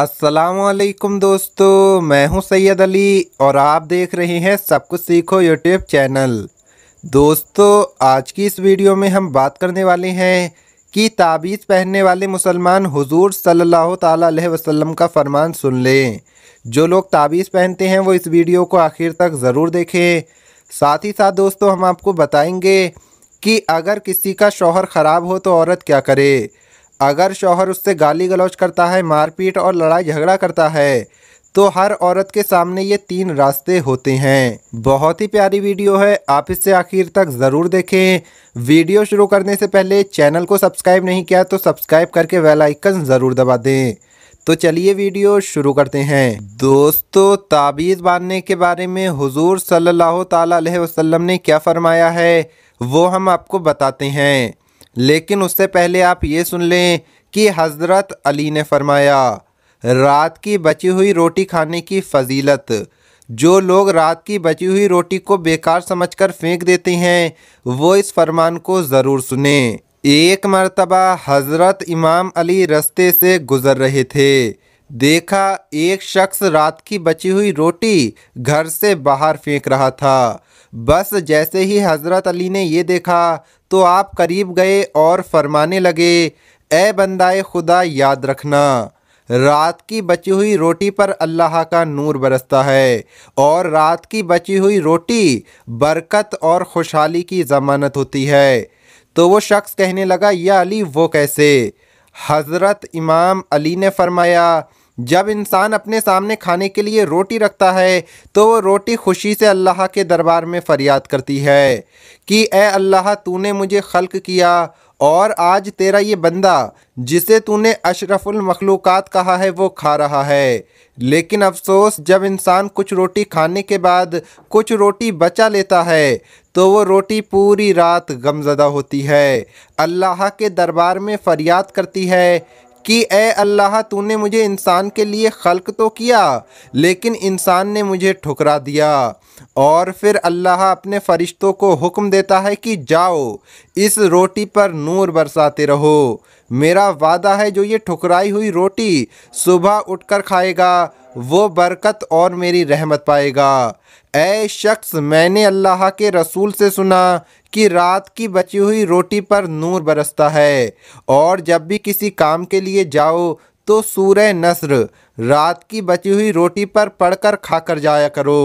असलकम दोस्तों मैं हूं सैयद अली और आप देख रहे हैं सब कुछ सीखो यूट्यूब चैनल दोस्तों आज की इस वीडियो में हम बात करने वाले हैं कि ताबीज़ पहनने वाले मुसलमान हुजूर सल्लल्लाहु अलैहि वसल्लम का फरमान सुन लें जो लोग ताबीज़ पहनते हैं वो इस वीडियो को आखिर तक ज़रूर देखें साथ ही साथ दोस्तों हम आपको बताएंगे कि अगर किसी का शोहर ख़राब हो तो औरत क्या करे अगर शौहर उससे गाली गलौज करता है मारपीट और लड़ाई झगड़ा करता है तो हर औरत के सामने ये तीन रास्ते होते हैं बहुत ही प्यारी वीडियो है आप इसे आखिर तक ज़रूर देखें वीडियो शुरू करने से पहले चैनल को सब्सक्राइब नहीं किया तो सब्सक्राइब करके वेल आइकन ज़रूर दबा दें तो चलिए वीडियो शुरू करते हैं दोस्तों ताबीज़ बांधने के बारे में हुजूर सल्लल्लाहु अलैहि वसल्लम ने क्या फरमाया है वो हम आपको बताते हैं लेकिन उससे पहले आप ये सुन लें कि हज़रत अली ने फरमाया रात की बची हुई रोटी खाने की फजीलत जो लोग रात की बची हुई रोटी को बेकार समझकर फेंक देते हैं वो इस फरमान को ज़रूर सुने एक मरतबा हज़रत इमाम अली रस्ते से गुज़र रहे थे देखा एक शख्स रात की बची हुई रोटी घर से बाहर फेंक रहा था बस जैसे ही हज़रत अली ने ये देखा तो आप करीब गए और फरमाने लगे ए बंदाए खुदा याद रखना रात की बची हुई रोटी पर अल्लाह का नूर बरसता है और रात की बची हुई रोटी बरकत और खुशहाली की ज़मानत होती है तो वो शख्स कहने लगा या अली वो कैसे हज़रत इमाम अली ने फरमाया जब इंसान अपने सामने खाने के लिए रोटी रखता है तो वो रोटी खुशी से अल्लाह के दरबार में फ़रियाद करती है कि ए अल्लाह तूने मुझे खल्क किया और आज तेरा ये बंदा जिसे तूने अशरफुल मखलूक़ात कहा है वो खा रहा है लेकिन अफसोस जब इंसान कुछ रोटी खाने के बाद कुछ रोटी बचा लेता है तो वो रोटी पूरी रात गमजदा होती है अल्लाह के दरबार में फ़रियाद करती है कि ए अल्लाह तूने मुझे इंसान के लिए खल्क तो किया लेकिन इंसान ने मुझे ठुकरा दिया और फिर अल्लाह अपने फ़रिश्तों को हुक्म देता है कि जाओ इस रोटी पर नूर बरसाते रहो मेरा वादा है जो ये ठुकराई हुई रोटी सुबह उठकर खाएगा वो बरकत और मेरी रहमत पाएगा ए शख्स मैंने अल्लाह के रसूल से सुना कि रात की बची हुई रोटी पर नूर बरसता है और जब भी किसी काम के लिए जाओ तो सूरह नसर रात की बची हुई रोटी पर पढ़कर खाकर जाया करो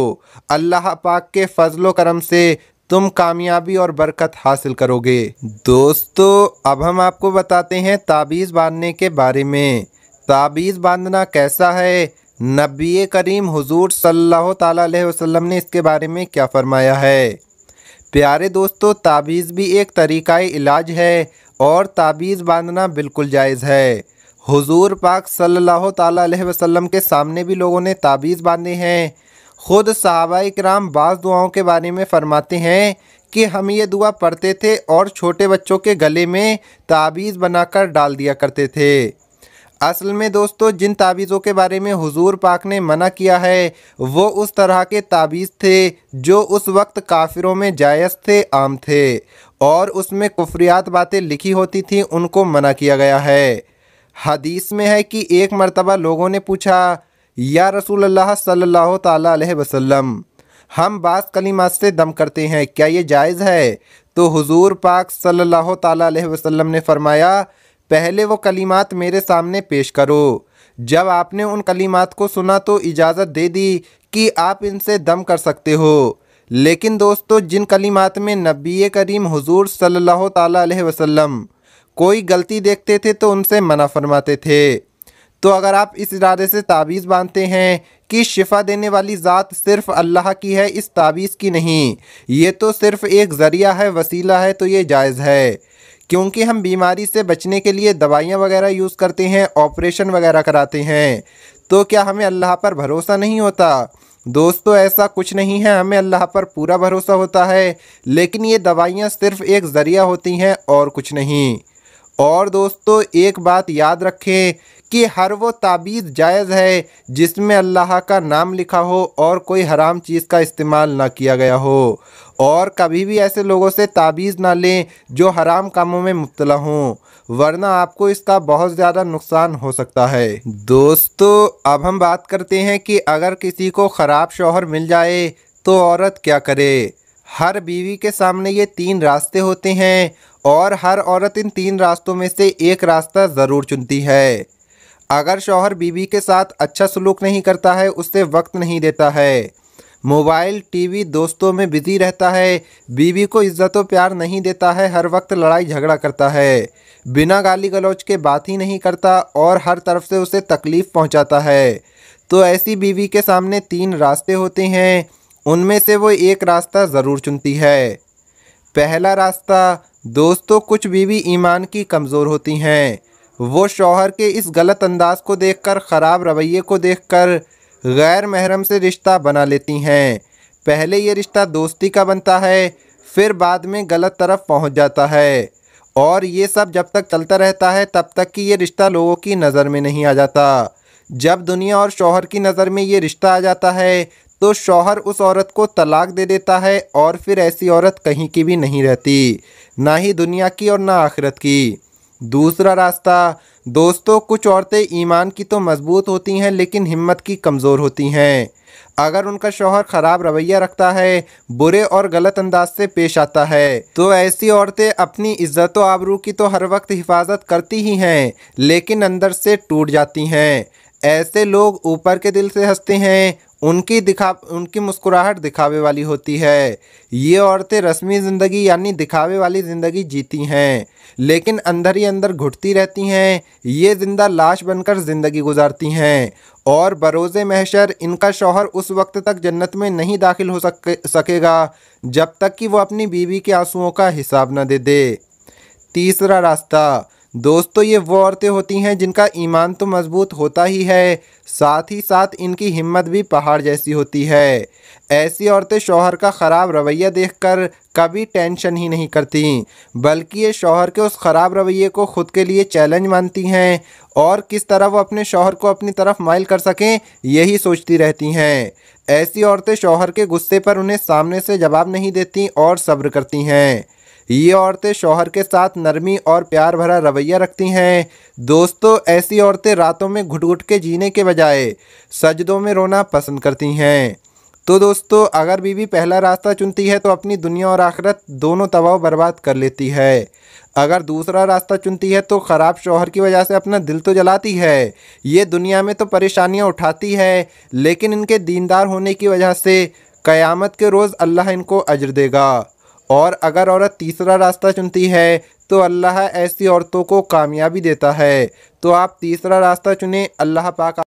अल्लाह पाक के फजलो करम से तुम कामयाबी और बरकत हासिल करोगे दोस्तों अब हम आपको बताते हैं ताबीज़ बांधने के बारे में ताबीज़ बांधना कैसा है नबी करीम हुजूर सल्लल्लाहु अलैहि वसल्लम ने इसके बारे में क्या फरमाया है प्यारे दोस्तों ताबीज़ भी एक तरीक़ा इलाज है और ताबीज़ बांधना बिल्कुल जायज़ है हुजूर पाक सल्लल्लाहु अलैहि वसल्लम के सामने भी लोगों ने ताबीज़ बांधे हैं ख़ुद सहाबाई कराम बाज़ दुआओं के बारे में फ़रमाते हैं कि हम ये दुआ पढ़ते थे और छोटे बच्चों के गले में ताबीज़ बनाकर डाल दिया करते थे असल में दोस्तों जिन ताबीज़ों के बारे में हुजूर पाक ने मना किया है वो उस तरह के ताबीज़ थे जो उस वक्त काफिरों में जायज़ थे आम थे और उसमें कुफरियात बातें लिखी होती थी उनको मना किया गया है हदीस में है कि एक मरतबा लोगों ने पूछा या रसूल अल्लाह सल्लल्लाहु अलैहि वसल्लम हम बास कलीमा से दम करते हैं क्या ये जायज़ है तो हुजूर पाक सल्लल्लाहु अलैहि वसल्लम ने फरमाया पहले वो कलीमात मेरे सामने पेश करो जब आपने उन कलीमात को सुना तो इजाज़त दे दी कि आप इनसे दम कर सकते हो लेकिन दोस्तों जिन कलीमात में नबी करीम हुजूर सल्लल्लाहु अलैहि वसल्लम कोई गलती देखते थे तो उनसे मना फरमाते थे तो अगर आप इस इरादे से ताबीज़ बांधते हैं कि शिफा देने वाली ज़ात सिर्फ़ अल्लाह की है इस ताबीज़ की नहीं ये तो सिर्फ़ एक ज़रिया है वसीला है तो ये जायज़ है क्योंकि हम बीमारी से बचने के लिए दवाइयाँ वगैरह यूज़ करते हैं ऑपरेशन वगैरह कराते हैं तो क्या हमें अल्लाह पर भरोसा नहीं होता दोस्तों ऐसा कुछ नहीं है हमें अल्लाह पर पूरा भरोसा होता है लेकिन ये दवाइयाँ सिर्फ़ एक ज़रिया होती हैं और कुछ नहीं और दोस्तों एक बात याद रखें कि हर वो ताबीज़ जायज़ है जिसमें अल्लाह का नाम लिखा हो और कोई हराम चीज़ का इस्तेमाल ना किया गया हो और कभी भी ऐसे लोगों से ताबीज़ ना लें जो हराम कामों में मुबतला हों वरना आपको इसका बहुत ज़्यादा नुकसान हो सकता है दोस्तों अब हम बात करते हैं कि अगर किसी को ख़राब शोहर मिल जाए तो औरत क्या करे हर बीवी के सामने ये तीन रास्ते होते हैं और हर औरत इन तीन रास्तों में से एक रास्ता ज़रूर चुनती है अगर शौहर बीवी के साथ अच्छा सलूक नहीं करता है उससे वक्त नहीं देता है मोबाइल टीवी दोस्तों में बिजी रहता है बीवी को इज्जत और प्यार नहीं देता है हर वक्त लड़ाई झगड़ा करता है बिना गाली गलौज के बात ही नहीं करता और हर तरफ से उसे तकलीफ़ पहुंचाता है तो ऐसी बीवी के सामने तीन रास्ते होते हैं उनमें से वो एक रास्ता ज़रूर चुनती है पहला रास्ता दोस्तों कुछ बीवी ईमान की कमज़ोर होती हैं वो शौहर के इस गलत अंदाज को देखकर ख़राब रवैये को देखकर गैर महरम से रिश्ता बना लेती हैं पहले ये रिश्ता दोस्ती का बनता है फिर बाद में गलत तरफ पहुंच जाता है और ये सब जब तक चलता रहता है तब तक कि ये रिश्ता लोगों की नज़र में नहीं आ जाता जब दुनिया और शौहर की नज़र में ये रिश्ता आ जाता है तो शौहर उस औरत को तलाक दे देता है और फिर ऐसी औरत कहीं की भी नहीं रहती ना ही दुनिया की और ना आखिरत की दूसरा रास्ता दोस्तों कुछ औरतें ईमान की तो मजबूत होती हैं लेकिन हिम्मत की कमज़ोर होती हैं अगर उनका शोहर ख़राब रवैया रखता है बुरे और गलत अंदाज से पेश आता है तो ऐसी औरतें अपनी इज्जत व आबरू की तो हर वक्त हिफाजत करती ही हैं लेकिन अंदर से टूट जाती हैं ऐसे लोग ऊपर के दिल से हंसते हैं उनकी दिखा उनकी मुस्कुराहट दिखावे वाली होती है ये औरतें रस्मी ज़िंदगी यानी दिखावे वाली ज़िंदगी जीती हैं लेकिन अंदर ही अंदर घुटती रहती हैं ये ज़िंदा लाश बनकर ज़िंदगी गुजारती हैं और बरोज़ महशर इनका शौहर उस वक्त तक जन्नत में नहीं दाखिल हो सके सकेगा जब तक कि वो अपनी बीवी के आंसुओं का हिसाब न दे दे तीसरा रास्ता दोस्तों ये वो औरतें होती हैं जिनका ईमान तो मजबूत होता ही है साथ ही साथ इनकी हिम्मत भी पहाड़ जैसी होती है ऐसी औरतें शौहर का ख़राब रवैया देखकर कभी टेंशन ही नहीं करती बल्कि ये शौहर के उस ख़राब रवैये को ख़ुद के लिए चैलेंज मानती हैं और किस तरह वो अपने शौहर को अपनी तरफ माइल कर सकें यही सोचती रहती हैं ऐसी औरतें शौहर के गुस्से पर उन्हें सामने से जवाब नहीं देती और सब्र करती हैं ये औरतें शौहर के साथ नरमी और प्यार भरा रवैया रखती हैं दोस्तों ऐसी औरतें रातों में घुट घुट के जीने के बजाय सजदों में रोना पसंद करती हैं तो दोस्तों अगर बीवी पहला रास्ता चुनती है तो अपनी दुनिया और आखिरत दोनों तबाह बर्बाद कर लेती है अगर दूसरा रास्ता चुनती है तो ख़राब शौहर की वजह से अपना दिल तो जलाती है ये दुनिया में तो परेशानियां उठाती है लेकिन इनके दीनदार होने की वजह से क़यामत के रोज़ अल्लाह इनको अजर देगा और अगर औरत तीसरा रास्ता चुनती है तो अल्लाह ऐसी औरतों को कामयाबी देता है तो आप तीसरा रास्ता चुने अल्लाह पाक